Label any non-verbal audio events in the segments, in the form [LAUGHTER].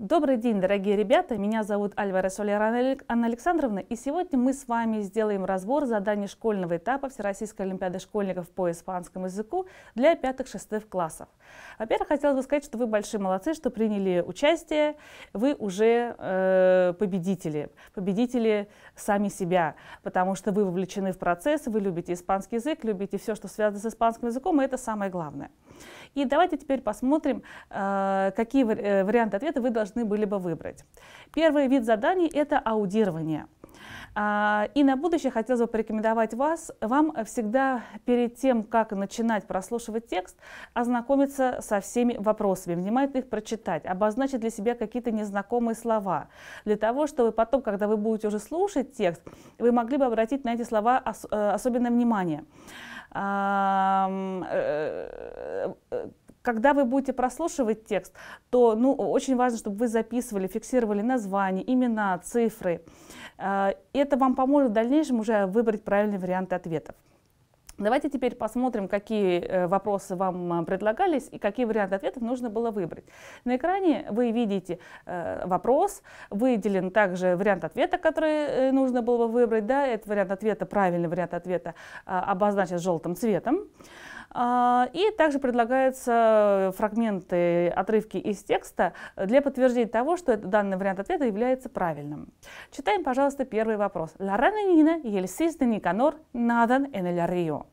Добрый день, дорогие ребята! Меня зовут Альвара Солера Анна Александровна, и сегодня мы с вами сделаем разбор заданий школьного этапа Всероссийской Олимпиады школьников по испанскому языку для пятых-шестых классов. Во-первых, хотелось бы сказать, что вы большие молодцы, что приняли участие, вы уже э, победители, победители сами себя, потому что вы вовлечены в процесс, вы любите испанский язык, любите все, что связано с испанским языком, и это самое главное. И давайте теперь посмотрим, э, какие э, варианты ответа вы должны были бы выбрать. Первый вид заданий – это аудирование – а, и на будущее хотелось бы порекомендовать вас, вам всегда перед тем, как начинать прослушивать текст, ознакомиться со всеми вопросами, внимательно их прочитать, обозначить для себя какие-то незнакомые слова, для того, чтобы потом, когда вы будете уже слушать текст, вы могли бы обратить на эти слова ос э, особенное внимание э, э, когда вы будете прослушивать текст, то ну, очень важно, чтобы вы записывали, фиксировали названия, имена, цифры. Э, это вам поможет в дальнейшем уже выбрать правильные варианты ответов. Давайте теперь посмотрим, какие э, вопросы вам э, предлагались и какие варианты ответов нужно было выбрать. На экране вы видите вопрос, выделен также вариант ответа, который нужно было выбрать. Да, этот вариант ответа, правильный вариант ответа обозначен желтым цветом. А, и также предлагаются фрагменты, отрывки из текста для подтверждения того, что данный вариант ответа является правильным. Читаем, пожалуйста, первый вопрос. Ларана Нина, Ельсис, el Надан, Nicanor nadan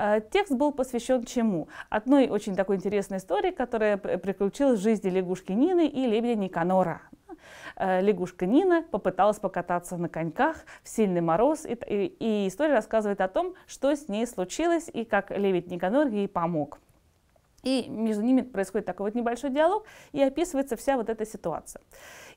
а, текст был посвящен чему? Одной очень такой интересной истории, которая приключилась в жизни лягушки Нины и лебедя Никанора а, лягушка Нина попыталась покататься на коньках в сильный мороз. И, и, и история рассказывает о том, что с ней случилось и как лебедь Никанор ей помог. И между ними происходит такой вот небольшой диалог, и описывается вся вот эта ситуация.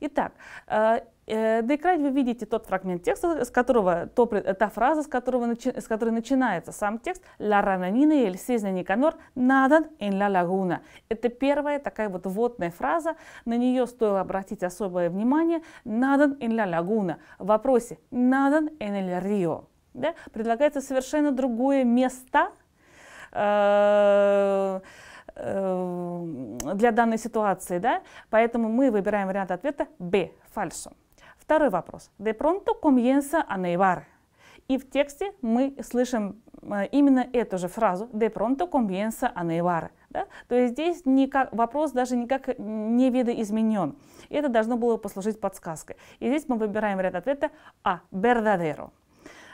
Итак, э, э, на экране вы видите тот фрагмент текста, с которого, то, та фраза, с, которого, с которой начинается сам текст «La rananina или cisne Никанор надан en Ла Лагуна. Это первая такая вот вводная фраза, на нее стоило обратить особое внимание «надан en Ла Лагуна. в вопросе «надан en el Рио. Да? Предлагается совершенно другое место, э Э, для данной ситуации, да? Поэтому мы выбираем вариант ответа Б, фальсо. Второй вопрос. De pronto comienza a nevar. И в тексте мы слышим э, именно эту же фразу «de pronto comienza a nevar». Да? То есть здесь никак, вопрос даже никак не видоизменен. Это должно было послужить подсказкой. И здесь мы выбираем ряд ответа «а» – «verdadero».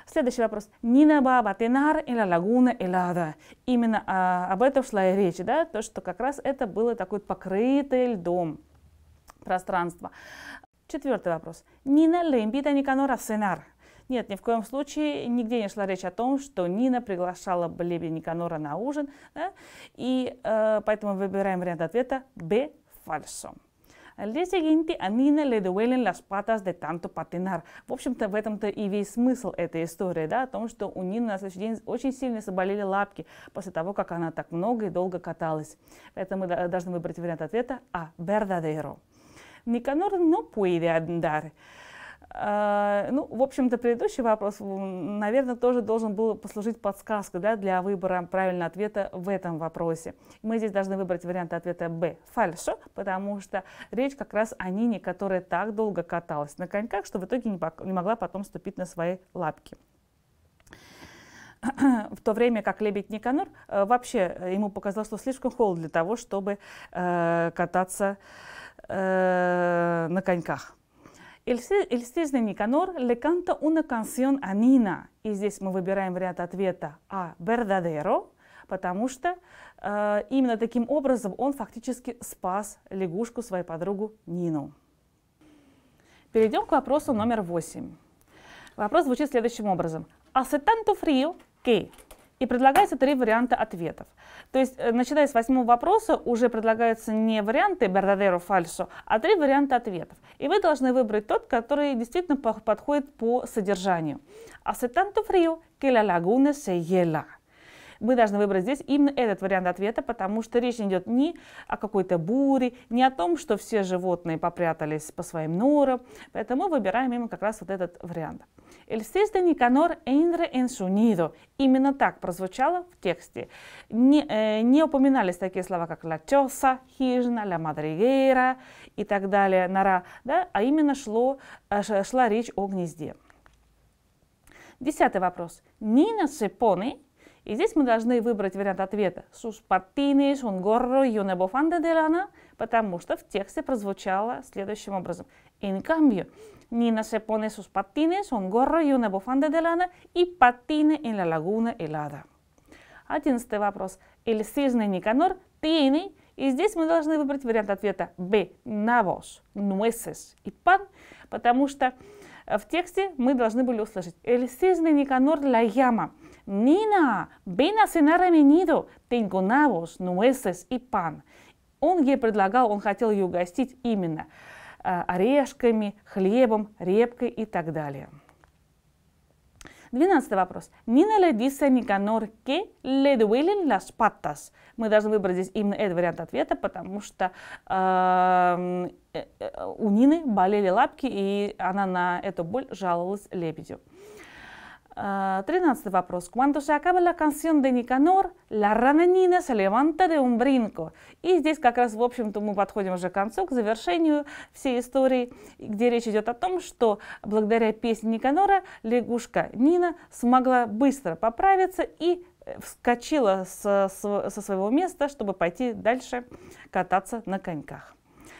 Следующий вопрос. Нинаба, Тенар или Лагуна Элада. Именно а, об этом шла и речь, да, то, что как раз это было такое покрытое льдом пространство. Четвертый вопрос. Нина Лембита Никанора Сенар. Нет, ни в коем случае нигде не шла речь о том, что Нина приглашала Блебе Никанора на ужин. Да? И э, поэтому выбираем вариант ответа «Б» фальшом. Al дня сигуенте Амина le duelen las танто патинар. В общем-то, в этом-то и весь смысл этой истории, да, о том, что у Нины на следующий день очень сильно заболели лапки после того, как она так много и долго каталась. Поэтому мы должны выбрать вариант ответа А. Verdadero. Никанор no puede andar. Э, ну, в общем-то, предыдущий вопрос, наверное, тоже должен был послужить подсказкой да, для выбора правильного ответа в этом вопросе. Мы здесь должны выбрать вариант ответа «Б» – «фальшо», потому что речь как раз о Нине, которая так долго каталась на коньках, что в итоге не могла потом ступить на свои лапки [CLEARS THROAT] в то время как лебедь Никанор э, вообще э, ему показалось, что слишком холодно для того, чтобы э, кататься э, на коньках. El, el cisne Никанор le canta una canción a Нина. И здесь мы выбираем вариант ответа «а verdadero», потому что э, именно таким образом он фактически спас лягушку, свою подругу Нину. Перейдем к вопросу номер восемь. Вопрос звучит следующим образом. «Hace tanto frío que...» И предлагается три варианта ответов. То есть, э, начиная с восьмого вопроса, уже предлагаются не варианты verdadero falso, а три варианта ответов. И вы должны выбрать тот, который действительно подходит по содержанию. Hace tanto frío que la laguna se мы должны выбрать здесь именно этот вариант ответа, потому что речь идет не о какой-то буре, не о том, что все животные попрятались по своим норам, поэтому мы выбираем именно как раз вот этот вариант. El 6 de Nicanor entra en su nido. Именно так прозвучало в тексте. Не, э, не упоминались такие слова, как la chosa, хижина, la madriguera и так далее, нора, да? а именно шло, э, шла речь о гнезде. Десятый вопрос. Нина se pone и здесь мы должны выбрать вариант ответа. Sus patines un gorro y una bufanda de lana, потому что в тексте прозвучало следующим образом. En cambio, Nina se pone sus patines, un gorro y una bufanda de lana y patine en la laguna helada. Одиннадцатый вопрос. El cisne Nicanor tiene, и здесь мы должны выбрать вариант ответа B, навоз, nueces и пан, потому что в тексте мы должны были услышать «El cisne Никанор la llama». «Нина, ven a cenar a menudo, tengo nabos, nueces и пан». Он ей предлагал, он хотел ее угостить именно э, орешками, хлебом, репкой и так далее. Двенадцатый вопрос. Нина ли диса Никанор ке ледуилин лас паттас? Мы должны выбрать здесь именно этот вариант ответа, потому что эм, э, э, у Нины болели лапки, и она на эту боль жаловалась лебедю. Ah, тринадцатый вопрос. Cuando se acaba la canción de Никанор, la рананина se levanta de un brinco. И здесь как раз, в общем-то, мы подходим уже к концу, к завершению всей истории, где речь идет о том, что благодаря песне Никанора лягушка Нина смогла быстро поправиться и э, вскочила со, со своего места, чтобы пойти дальше кататься на коньках.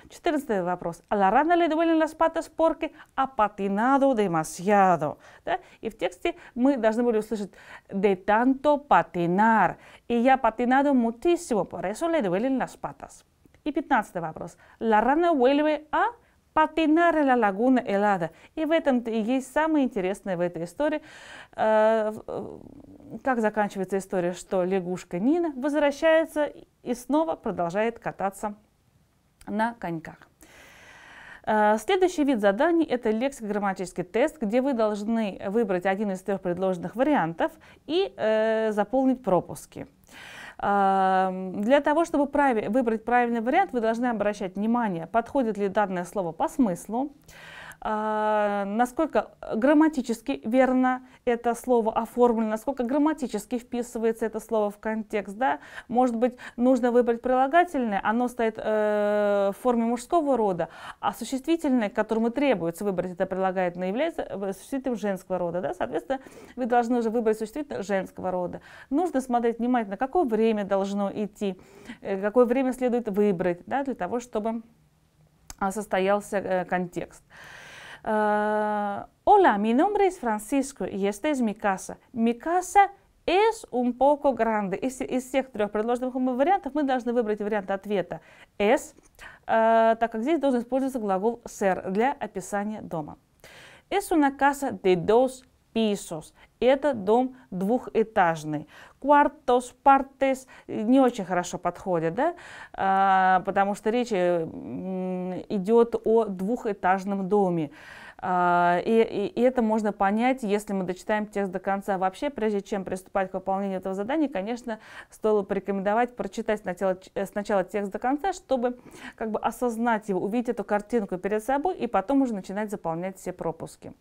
14 вопрос. А рано ли доволен las patas porque ha patinado demasiado? Да? И в тексте мы должны были услышать de tanto patinar. И я patinado muchísimo, por eso le duelen las patas. И 15 вопрос. La rana vuelve a patinar la laguna helada. И в этом и есть самое интересное в этой истории. Э, э, как заканчивается история, что лягушка Нина возвращается и снова продолжает кататься на коньках. Э, следующий вид заданий – это лексико-грамматический тест, где вы должны выбрать один из трех предложенных вариантов и э, заполнить пропуски. Э, для того, чтобы выбрать правильный вариант, вы должны обращать внимание, подходит ли данное слово по смыслу, а, насколько грамматически верно это слово оформлено, насколько грамматически вписывается это слово в контекст. Да? Может быть, нужно выбрать прилагательное, оно стоит э, в форме мужского рода, а существительное, которому требуется выбрать это прилагательное, является э, существительным женского рода. Да? Соответственно, вы должны уже выбрать существительное женского рода. Нужно смотреть внимательно, какое время должно идти, э, какое время следует выбрать да, для того, чтобы а, состоялся э, контекст. Uh, hola, mi nombre es Francisco y esta es mi casa. Mi casa es un poco grande. Из, из всех трех предложенных вариантов мы должны выбрать вариант ответа es, uh, а, так как здесь должен использоваться глагол ser для описания дома. Es una casa de dos pisos. Это дом двухэтажный. Квартос, партес э, не очень хорошо подходят, да? а, потому что речь э, идет о двухэтажном доме. А, и, и, и это можно понять, если мы дочитаем текст до конца. Вообще, прежде чем приступать к выполнению этого задания, конечно, стоило порекомендовать прочитать сначала, э, сначала текст до конца, чтобы как бы осознать его, увидеть эту картинку перед собой и потом уже начинать заполнять все пропуски.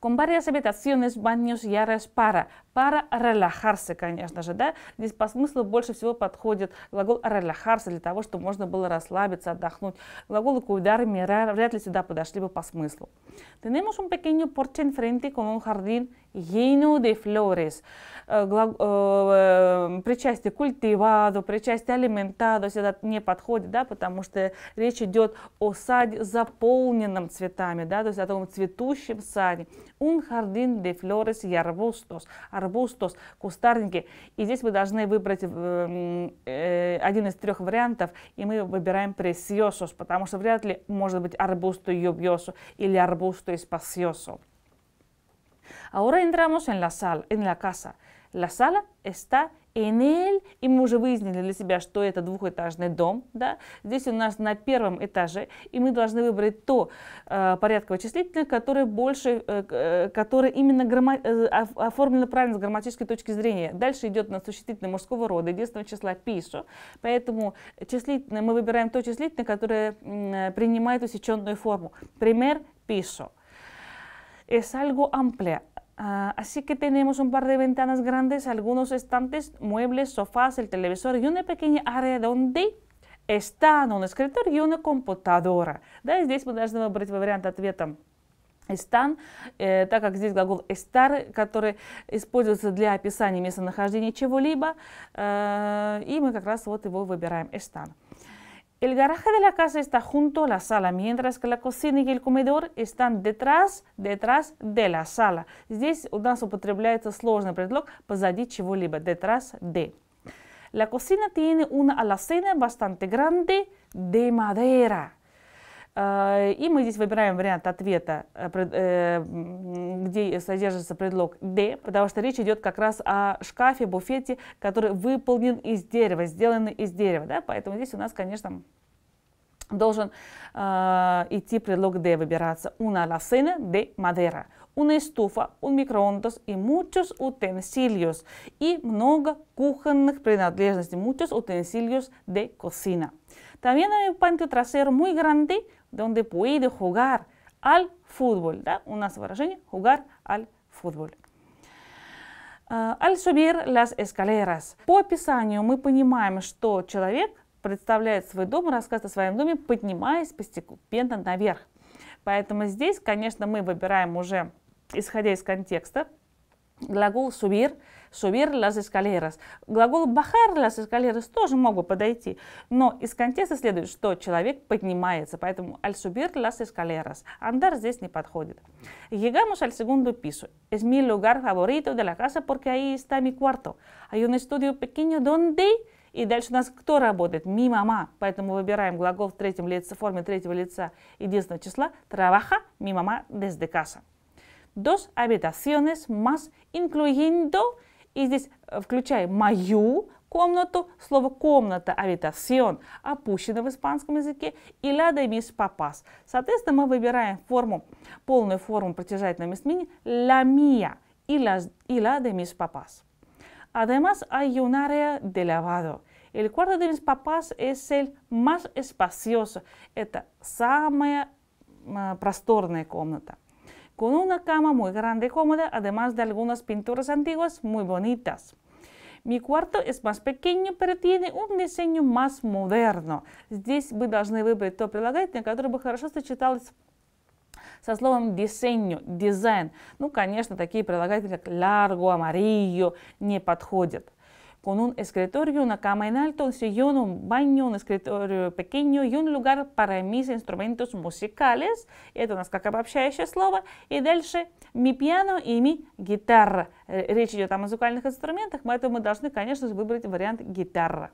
Con varias habitaciones, baños и áreas para. Para релахарсе, конечно же, да. Здесь по смыслу больше всего подходит глагол релахарсе для того, чтобы можно было расслабиться, отдохнуть. Глаголы cuidar, mirar вряд ли сюда подошли бы по смыслу. Tenemos un pequeño porche enfrente con un jardín Ейну де Флорес. Э, э, э, причастие культиваду, причастие алиментаду сюда не подходит, да, потому что речь идет о саде, заполненном цветами, да, то есть о том цветущем саде. Un jardín de flores y arbustos. Арбустос, кустарники. И здесь мы должны выбрать один из трех вариантов, и мы выбираем пресиосус, потому что вряд ли может быть арбусто юбьосу или арбусто испасиосу. Ahora entramos en la sala, en la casa. La sala está en él, и мы уже выяснили для себя, что это двухэтажный дом. Да? Здесь у нас на первом этаже, и мы должны выбрать то э, порядковое числительное, которое больше, э, э которое именно грамма, э, оформлено правильно с грамматической точки зрения. Дальше идет на существительное мужского рода, единственного числа пишу. Поэтому числительное, мы выбираем то числительное, которое э, принимает усеченную форму. Пример пишу. es algo amplia. Ah, así que tenemos un par de ventanas grandes, algunos estantes, muebles, sofás, el televisor y una pequeña área donde están un escritorio y una computadora. Да, здесь мы должны выбрать вариант ответа Están, э, так как здесь глагол estar, который используется для описания местонахождения чего-либо, э, и мы как раз вот его выбираем. Están. El garaje de la casa está junto a la sala, mientras que la cocina y el comedor están detrás, detrás de la sala. Здесь у нас употребляется сложный предлог detrás de. La cocina tiene una alacena bastante grande de madera. Э, и мы здесь выбираем вариант ответа, э, э, где содержится предлог «де», потому что речь идет как раз о шкафе, буфете, который выполнен из дерева, сделан из дерева. Да? Поэтому здесь у нас, конечно, должен идти предлог «де» выбираться. «Una alacena de madera» una estufa, un microondas y muchos utensilios. И много кухонных принадлежностей. Muchos utensilios de cocina. También hay un patio trasero muy grande donde puedo jugar al fútbol. Да? У нас выражение jugar al fútbol. Ah, al subir las escaleras. По описанию мы понимаем, что человек представляет свой дом, рассказывает о своем доме, поднимаясь постепенно наверх. Поэтому здесь, конечно, мы выбираем уже, исходя из контекста, глагол subir – subir las escaleras. Глагол bajar las escaleras тоже могут подойти, но из контекста следует, что человек поднимается, поэтому al subir las escaleras. Andar здесь не подходит. Llegamos al segundo piso. Es mi lugar favorito de la casa porque ahí está mi cuarto. Hay un estudio pequeño donde... И дальше у нас кто работает? Ми мама. Поэтому выбираем глагол в третьем лице, форме третьего лица единственного числа. Trabaja mi mamá desde casa. Dos habitaciones más, incluyendo и здесь э, включая мою комнату, слово комната, habitación, опущено в испанском языке, и la de mis papas. Соответственно, мы выбираем форму, полную форму протяжательного местоимения la mía и la, y la de mis papas. Además, hay un área de lavado. El cuarto de mis papás es el más espacioso. Это самая просторная комната con una cama muy grande y cómoda, además de algunas pinturas antiguas muy bonitas. Mi cuarto es más pequeño, pero tiene un diseño más moderno. Здесь вы должны выбрать то прилагательное, которое бы хорошо сочеталось со словом «diseño», «дизайн». Ну, конечно, такие прилагательные, как «largo», «amarillo» не подходят con un escritorio, una cama en alto, un sillón, un baño, un escritorio pequeño y un lugar para mis инструменtos musicales. Это у нас как обобщающее слово. И дальше ми piano и ми гитара. Речь идет о музыкальных инструментах, поэтому мы должны, конечно же, выбрать вариант гитара.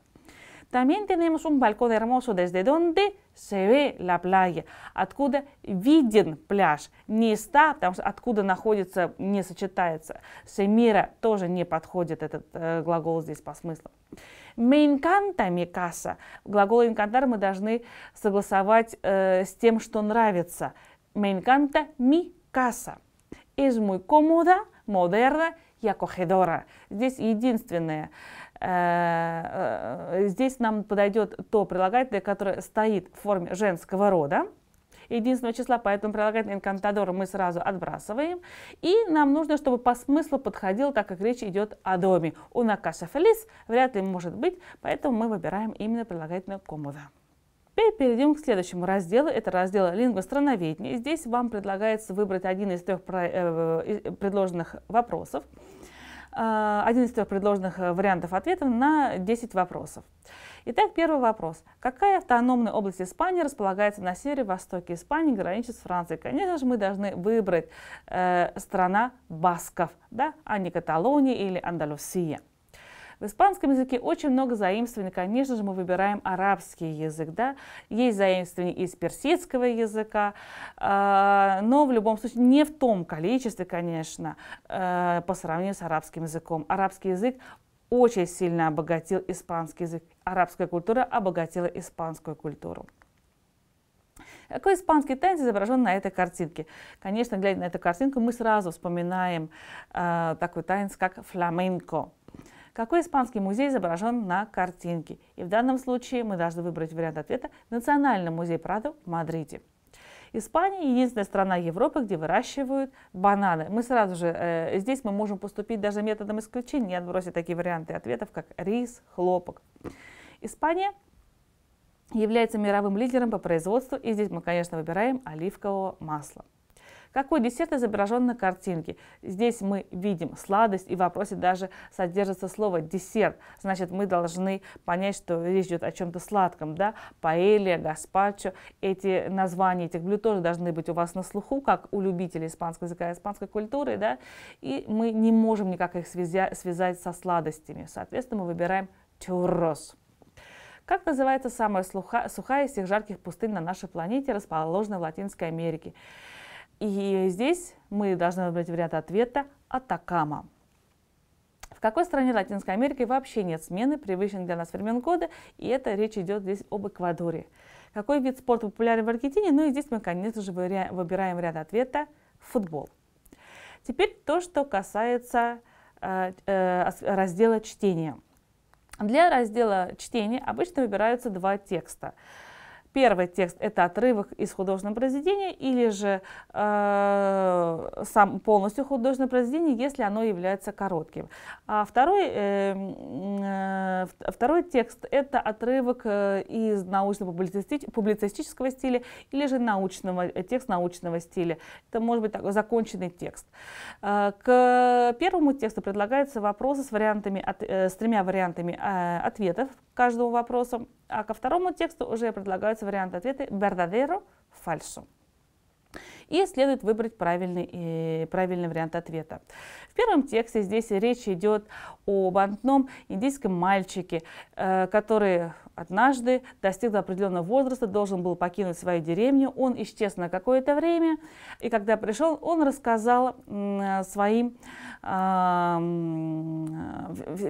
También tenemos un balcón hermoso desde donde se ve la playa, откуда виден пляж. Места, потому что откуда находится, не сочетается. Семира тоже не подходит этот э, глагол здесь по смыслу. Me encanta mi casa. Глагол encantar мы должны согласовать э, с тем, что нравится. Me encanta mi casa. Es muy cómoda, moderna y acogedora. Здесь единственное. Э, э, здесь нам подойдет то прилагательное, которое стоит в форме женского рода единственного числа, поэтому прилагательное инкантадор мы сразу отбрасываем. И нам нужно, чтобы по смыслу подходил, так как речь идет о доме. У накаша фелис вряд ли может быть, поэтому мы выбираем именно прилагательное комода. Теперь перейдем к следующему разделу. Это раздел лингвостроноведения. Здесь вам предлагается выбрать один из трех э, предложенных вопросов. А, один из трех предложенных э, вариантов ответов на 10 вопросов. Итак, первый вопрос. Какая автономная область Испании располагается на севере-востоке Испании, граничит с Францией? Конечно же, мы должны выбрать э, страна басков, да, а не Каталония или Андалусия. В испанском языке очень много заимствований. Конечно же, мы выбираем арабский язык. Да? Есть заимствования из персидского языка, э, но в любом случае не в том количестве, конечно, э, по сравнению с арабским языком. Арабский язык очень сильно обогатил испанский язык. Арабская культура обогатила испанскую культуру. Какой испанский танец изображен на этой картинке? Конечно, глядя на эту картинку, мы сразу вспоминаем э, такой танец, как фламенко. Какой испанский музей изображен на картинке? И в данном случае мы должны выбрать вариант ответа «Национальный музей Прадо в Мадриде». Испания единственная страна Европы, где выращивают бананы. Мы сразу же э, здесь мы можем поступить даже методом исключения и отбросить такие варианты ответов, как рис, хлопок. Испания является мировым лидером по производству, и здесь мы, конечно, выбираем оливкового масла. Какой десерт изображен на картинке? Здесь мы видим сладость, и в вопросе даже содержится слово «десерт». Значит, мы должны понять, что речь идет о чем-то сладком. Да? Паэлия, гаспачо. Эти названия этих блюд тоже должны быть у вас на слуху, как у любителей испанского языка, и испанской культуры. Да? И мы не можем никак их связать со сладостями. Соответственно, мы выбираем «чуррос». Как называется самая сухая из всех жарких пустынь на нашей планете, расположенная в Латинской Америке? И здесь мы должны выбрать вариант ответа «Атакама». В какой стране Латинской Америки вообще нет смены привычных для нас времен года, и это речь идет здесь об Эквадоре. Какой вид спорта популярен в Аргентине? Ну и здесь мы, конечно же, выбираем ряд ответа «Футбол». Теперь то, что касается э, э, раздела чтения. Для раздела чтения обычно выбираются два текста. Первый текст – это отрывок из художественного произведения или же э, сам полностью художественное произведение, если оно является коротким. А второй, э, э второй текст – это отрывок э, из научно-публицистического стиля или же научного, э, текст научного стиля. Это может быть такой законченный текст. К первому тексту предлагаются вопросы с, вариантами, с тремя вариантами ответов, каждому вопросу, а ко второму тексту уже предлагаются варианты ответа verdadero, falso и следует выбрать правильный, э, правильный вариант ответа. В первом тексте здесь речь идет об одном индийском мальчике, э, который однажды достиг определенного возраста, должен был покинуть свою деревню, он исчез на какое-то время, и когда пришел, он рассказал э, своим,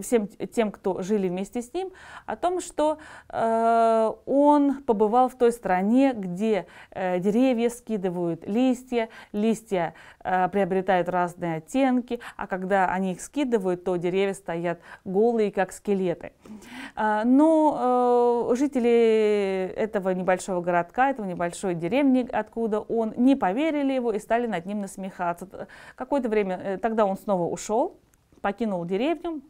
всем тем, кто жили вместе с ним, о том, что он побывал в той стране, где деревья скидывают, листья, листья, листья э, приобретают разные оттенки, а когда они их скидывают, то деревья стоят голые, как скелеты. Э, но э, жители этого небольшого городка, этого небольшой деревни, откуда он, не поверили его и стали над ним насмехаться. Какое-то время, э, тогда он снова ушел, покинул деревню,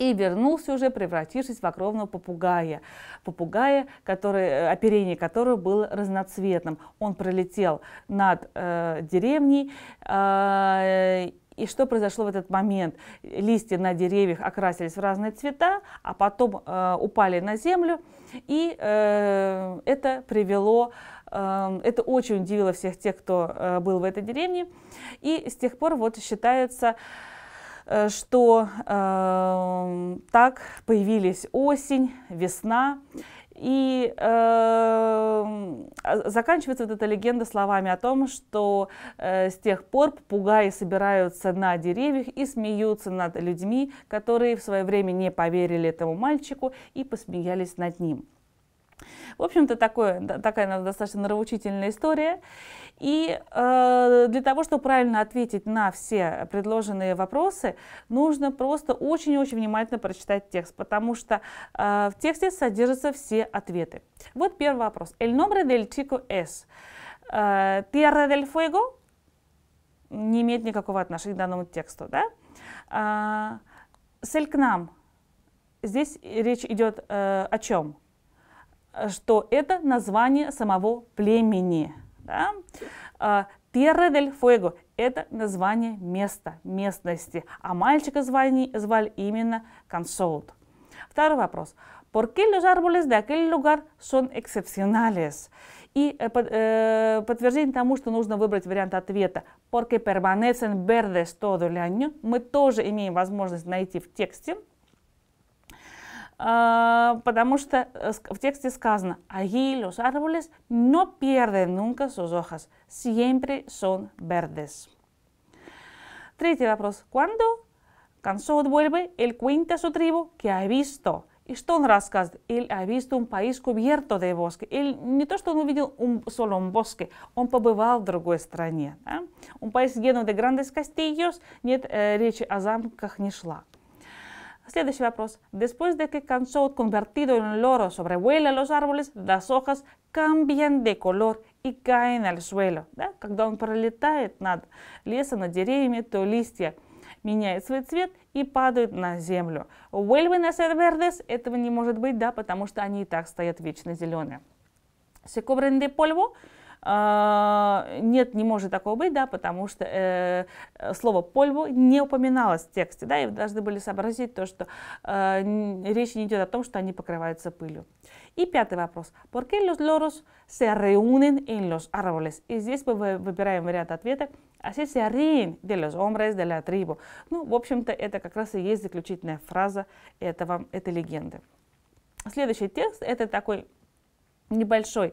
и вернулся уже, превратившись в огромного попугая. Попугая, который, э, оперение которого было разноцветным. Он пролетел над э, деревней э, и что произошло в этот момент? Листья на деревьях окрасились в разные цвета, а потом э, упали на землю, и э, это привело, э, это очень удивило всех тех, кто э, был в этой деревне, и с тех пор вот считается Э, что э, так появились осень, весна, и э, а, заканчивается вот эта легенда словами о том, что э, с тех пор попугаи собираются на деревьях и смеются над людьми, которые в свое время не поверили этому мальчику и посмеялись над ним. В общем-то, такое, такая достаточно нравоучительная история. И э, для того, чтобы правильно ответить на все предложенные вопросы, нужно просто очень-очень внимательно прочитать текст, потому что э, в тексте содержатся все ответы. Вот первый вопрос. El nombre del chico es э, Tierra del Fuego? Не имеет никакого отношения к данному тексту, да? Э, Сель к нам. Здесь речь идет э, о чем? что это название самого племени. Да? дель а, Фуэго – это название места, местности. А мальчика звали, звали именно Консолт. Второй вопрос. ¿Por qué los árboles de aquel lugar son excepcionales? И э, э, подтверждение тому, что нужно выбрать вариант ответа «porque permanecen verdes todo el año», мы тоже имеем возможность найти в тексте – потому en el texto сказано, allí los árboles no pierden nunca sus hojas, siempre son verdes. Третий вопрос. Cuando Cansod vuelve, él cuenta a su tribu que ha visto. ¿Y что он Él ha visto un país cubierto de bosque. Él, не то, что он un, solo un bosque, un побывал в другой стране. Un país lleno de grandes castillos, нет, э, речи о замках не шла. Следующий вопрос. Después de que Cansot convertido en loro sobrevuela los árboles, las hojas cambian de color и caen al suelo. Да? Когда он пролетает над лесом, над деревьями, то листья меняют свой цвет и падают на землю. Vuelven a ser verdes этого не может быть, да, потому что они и так стоят вечно зеленые. Se cubren de polvo а, нет, не может такого быть, да, потому что э, э, слово «польву» не упоминалось в тексте, да, и вы должны были сообразить то, что э, речь не идет о том, что они покрываются пылью. И пятый вопрос. ¿Por qué los loros se reúnen en los árboles? И здесь мы выбираем вариант ответа. Así se ríen de los hombres de la tribu. Ну, в общем-то, это как раз и есть заключительная фраза этого, этой легенды. Следующий текст – это такой небольшой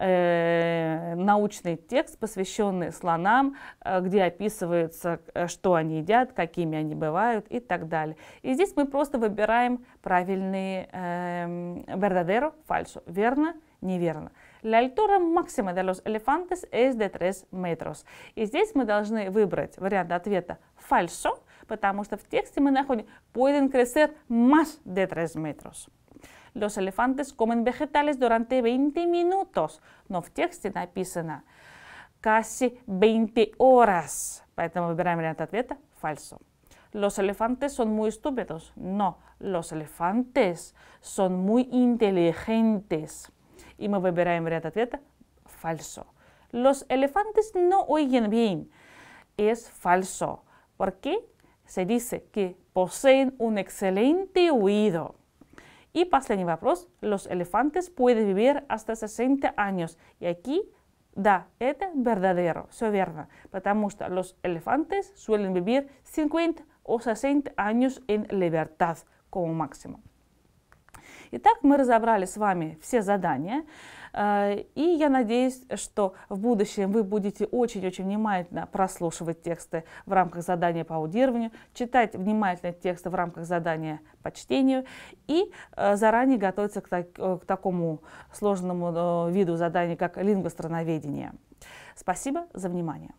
Э, научный текст, посвященный слонам, э, где описывается, э, что они едят, какими они бывают и так далее. И здесь мы просто выбираем правильный э, verdadero, falso, верно, неверно. La altura máxima de los elefantes es de 3 metros. И здесь мы должны выбрать вариант ответа falso, потому что в тексте мы находим pueden crecer más de 3 metros. Los elefantes comen vegetales durante 20 minutos, но в тексте написано casi 20 horas. Поэтому выбираем вариант falso. Los elefantes son muy estúpidos. No, los elefantes son muy inteligentes. Y мы выбираем la ответа falso. Los elefantes no oyen bien. Es falso. ¿Por qué? Se dice que poseen un excelente oído. Y y последний вопрос. Los elefantes pueden vivir hasta 60 años. Y aquí, da это este verdadero, все Потому что los elefantes suelen vivir 50 o 60 años en libertad como máximo. Итак, мы разобрали с вами все задания. Э, и я надеюсь, что в будущем вы будете очень-очень внимательно прослушивать тексты в рамках задания по аудированию, читать внимательно тексты в рамках задания по чтению и э, заранее готовиться к, так, э, к такому сложному виду заданий, как лингвостроноведение. Спасибо за внимание.